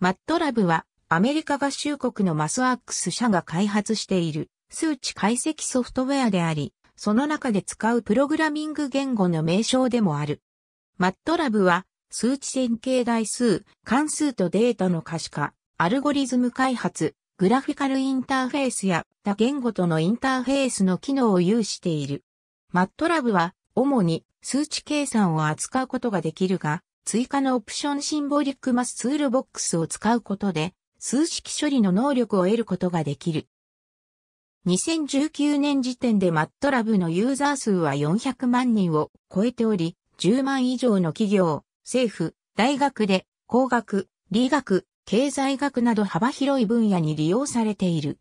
マットラブはアメリカ合衆国のマスワークス社が開発している数値解析ソフトウェアであり、その中で使うプログラミング言語の名称でもある。マットラブは数値線形代数、関数とデータの可視化、アルゴリズム開発、グラフィカルインターフェースや他言語とのインターフェースの機能を有している。マットラブは主に数値計算を扱うことができるが、追加のオプションシンボリックマスツールボックスを使うことで、数式処理の能力を得ることができる。2019年時点で MATLAB のユーザー数は400万人を超えており、10万以上の企業、政府、大学で工学、理学、経済学など幅広い分野に利用されている。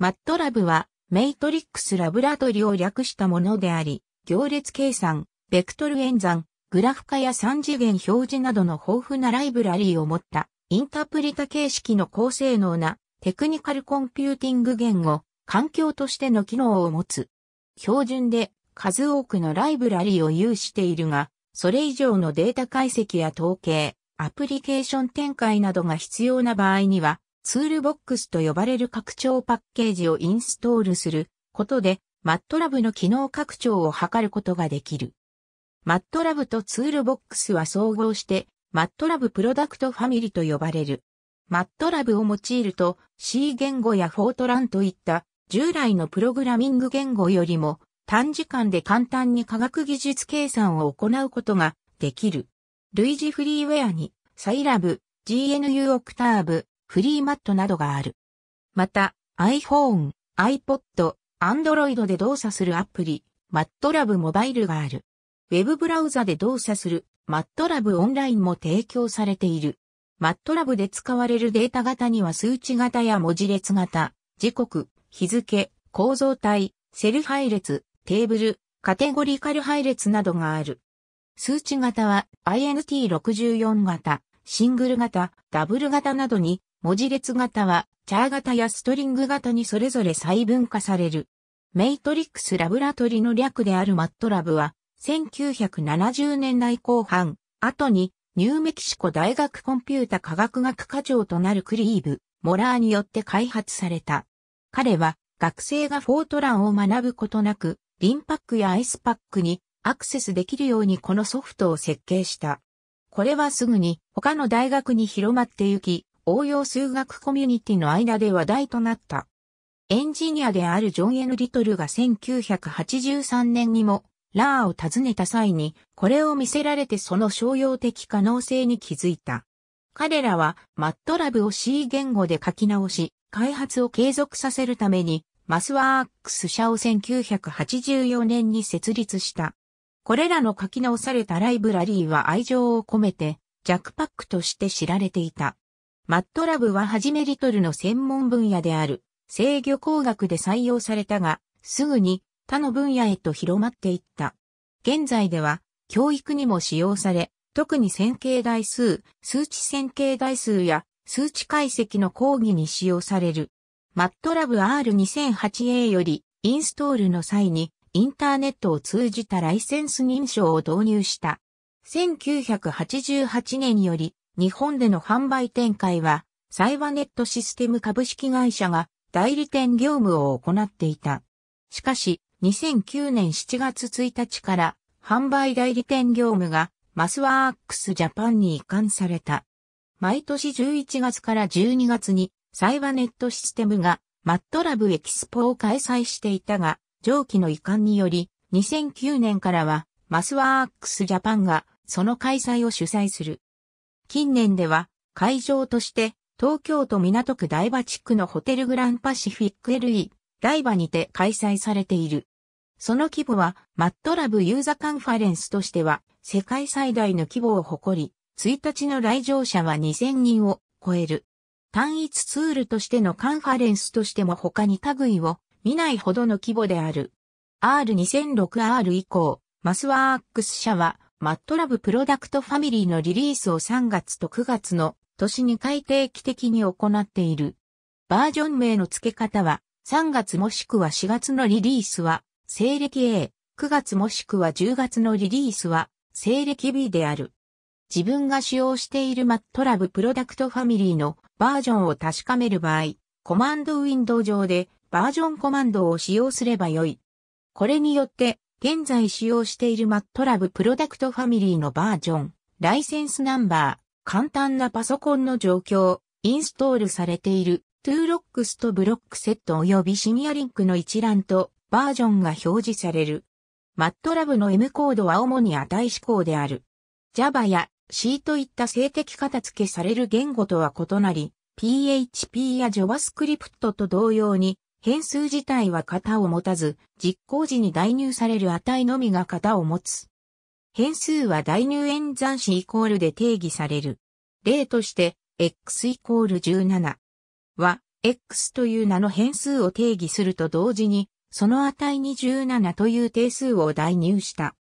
MATLAB はメイトリックスラブラトリを略したものであり、行列計算、ベクトル演算、グラフ化や三次元表示などの豊富なライブラリーを持ったインタープリタ形式の高性能なテクニカルコンピューティング言語、環境としての機能を持つ。標準で数多くのライブラリーを有しているが、それ以上のデータ解析や統計、アプリケーション展開などが必要な場合には、ツールボックスと呼ばれる拡張パッケージをインストールすることで、MATLAB の機能拡張を図ることができる。マットラブとツールボックスは総合して、マットラブプロダクトファミリーと呼ばれる。マットラブを用いると C 言語やフォートランといった従来のプログラミング言語よりも短時間で簡単に科学技術計算を行うことができる。類似フリーウェアにサイラブ、GNU オクターブ、フリーマットなどがある。また iPhone、iPod、Android で動作するアプリ、マットラブモバイルがある。ウェブブラウザで動作する MATLAB オンラインも提供されている。MATLAB で使われるデータ型には数値型や文字列型、時刻、日付、構造体、セル配列、テーブル、カテゴリカル配列などがある。数値型は INT64 型、シングル型、ダブル型などに、文字列型はチャー型やストリング型にそれぞれ細分化される。メイトリックスラブラトリの略であるマットラブは1970年代後半、後にニューメキシコ大学コンピュータ科学学科長となるクリーブ・モラーによって開発された。彼は学生がフォートランを学ぶことなく、リンパックやアイスパックにアクセスできるようにこのソフトを設計した。これはすぐに他の大学に広まってゆき、応用数学コミュニティの間で話題となった。エンジニアであるジョン・エヌ・リトルが1983年にもラーを訪ねた際に、これを見せられてその商用的可能性に気づいた。彼らは、マットラブを C 言語で書き直し、開発を継続させるために、マスワークス社を1984年に設立した。これらの書き直されたライブラリーは愛情を込めて、ジャックパックとして知られていた。マットラブははじめリトルの専門分野である、制御工学で採用されたが、すぐに他の分野へと広まっていった。現在では、教育にも使用され、特に線形代数、数値線形代数や数値解析の講義に使用される。MATLAB R2008A よりインストールの際にインターネットを通じたライセンス認証を導入した。1988年より日本での販売展開はサイバネットシステム株式会社が代理店業務を行っていた。しかし、2009年7月1日から販売代理店業務がマスワークスジャパンに移管された。毎年11月から12月にサイバネットシステムがマットラブエキスポを開催していたが、上記の移管により2009年からはマスワークスジャパンがその開催を主催する。近年では会場として東京都港区台場地区のホテルグランパシフィック LE イバにて開催されている。その規模は、マットラブユーザカンファレンスとしては、世界最大の規模を誇り、1日の来場者は2000人を超える。単一ツールとしてのカンファレンスとしても他に類を見ないほどの規模である。R2006R 以降、マスワークス社は、マットラブプロダクトファミリーのリリースを3月と9月の年に改定期的に行っている。バージョン名の付け方は、3月もしくは4月のリリースは、西暦 A、9月もしくは10月のリリースは、西暦 B である。自分が使用している MATLAB プロダクトファミリーのバージョンを確かめる場合、コマンドウィンドウ上でバージョンコマンドを使用すればよい。これによって、現在使用している MATLAB プロダクトファミリーのバージョン、ライセンスナンバー、簡単なパソコンの状況、インストールされているトゥーロックスとブロックセット及びシニアリンクの一覧とバージョンが表示される。マットラブの M コードは主に値指向である。Java や C といった性的片付けされる言語とは異なり、PHP や JavaScript と同様に変数自体は型を持たず、実行時に代入される値のみが型を持つ。変数は代入演算子イコールで定義される。例として、x イコール17、は、x という名の変数を定義すると同時に、その値に17という定数を代入した。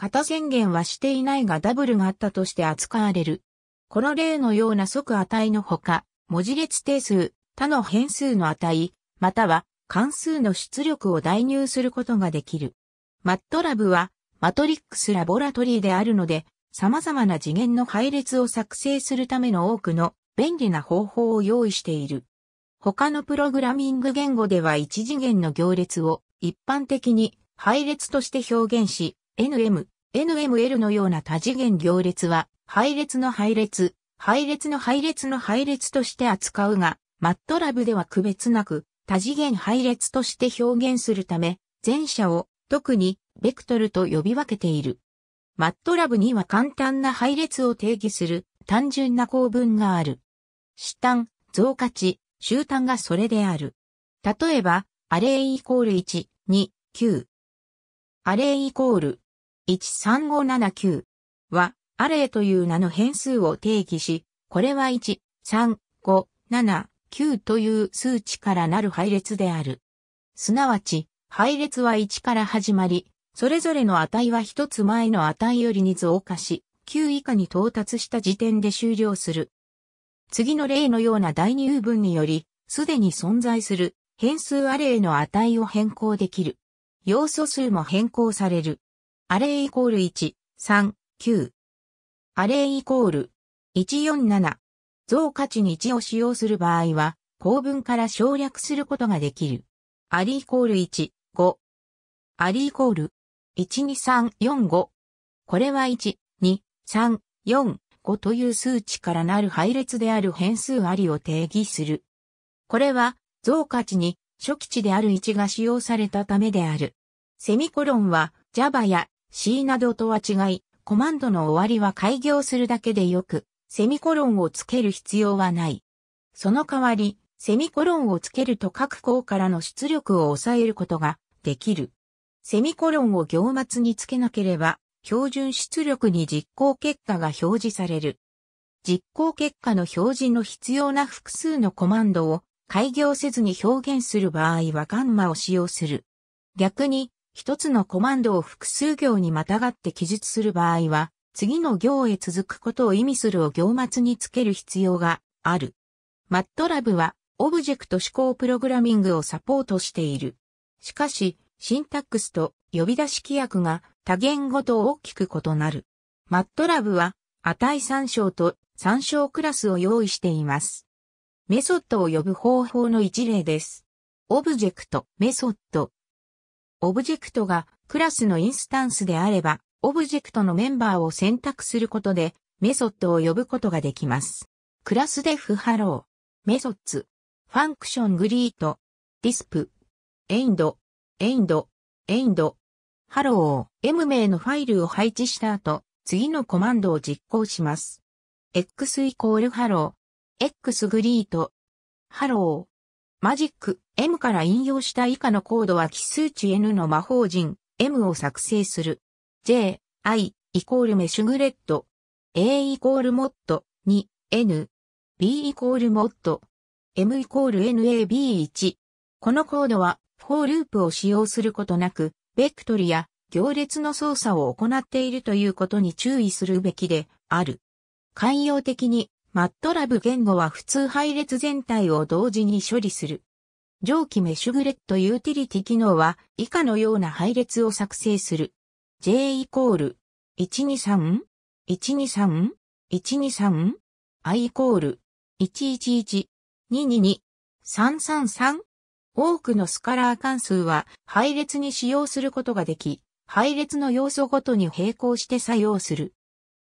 型宣言はしていないがダブルがあったとして扱われる。この例のような即値のほか、文字列定数、他の変数の値、または関数の出力を代入することができる。MATLAB は、マトリックスラボラトリーであるので、様々な次元の配列を作成するための多くの便利な方法を用意している。他のプログラミング言語では一次元の行列を一般的に配列として表現し、NM、NML のような多次元行列は配列の配列、配列の配列の配列として扱うが、MATLAB では区別なく多次元配列として表現するため、前者を特にベクトルと呼び分けている。MATLAB には簡単な配列を定義する単純な構文がある。下端、増加値、終端がそれである。例えば、アレイイコール1、2、9。アレイイコール13579は、アレイという名の変数を定義し、これは1、3、5、7、9という数値からなる配列である。すなわち、配列は1から始まり、それぞれの値は1つ前の値より2増加し、9以下に到達した時点で終了する。次の例のような代入分により、すでに存在する変数アレイの値を変更できる。要素数も変更される。アレイイコール1、3、9。アレイイコール147。増価値に1を使用する場合は、公文から省略することができる。アリイコール1、5。アリイコール12345。これは1、2、3、4、5という数値からなる配列である変数ありを定義する。これは、増加値に初期値である1が使用されたためである。セミコロンは Java や C などとは違い、コマンドの終わりは開業するだけでよく、セミコロンをつける必要はない。その代わり、セミコロンをつけると各項からの出力を抑えることができる。セミコロンを行末につけなければ、標準出力に実行結果が表示される。実行結果の表示の必要な複数のコマンドを開業せずに表現する場合はガンマを使用する。逆に、一つのコマンドを複数行にまたがって記述する場合は、次の行へ続くことを意味するを行末につける必要がある。MATLAB は、オブジェクト指向プログラミングをサポートしている。しかし、シンタックスと呼び出し規約が多言語と大きく異なる。マットラブは値参照と参照クラスを用意しています。メソッドを呼ぶ方法の一例です。オブジェクト、メソッド。オブジェクトがクラスのインスタンスであれば、オブジェクトのメンバーを選択することで、メソッドを呼ぶことができます。クラスデフハロー、メソッツ、ファンクショングリート、ディスプ、エンド、エンド、エンド、ハロー、M 名のファイルを配置した後、次のコマンドを実行します。X イコールハロー、X グリート、ハロー。マジック、M から引用した以下のコードは奇数値 N の魔法人、M を作成する。J、I、イコールメシュグレット。A イコールモッド、2、N。B イコールモッド。M イコール NAB1。このコードは、フォーループを使用することなく、ベクトルや行列の操作を行っているということに注意するべきである。寛容的に、マットラブ言語は普通配列全体を同時に処理する。上記メシュグレットユーティリティ機能は以下のような配列を作成する。J イコール 123?123? 123? 123? I イコール 111?222?333? 多くのスカラー関数は配列に使用することができ、配列の要素ごとに並行して作用する。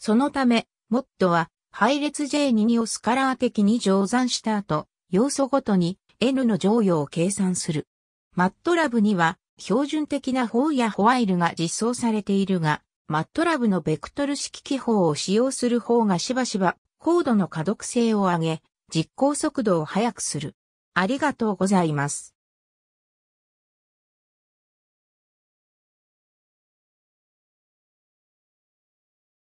そのため、モッドは配列 J22 をスカラー的に乗算した後、要素ごとに N の乗用を計算する。マットラブには標準的な方やホワイルが実装されているが、マットラブのベクトル式記法を使用する方がしばしば、コードの可読性を上げ、実行速度を速くする。ありがとうございます。